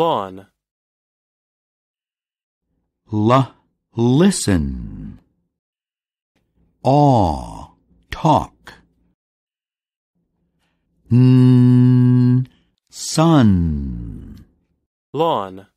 lawn L listen aw talk N sun lawn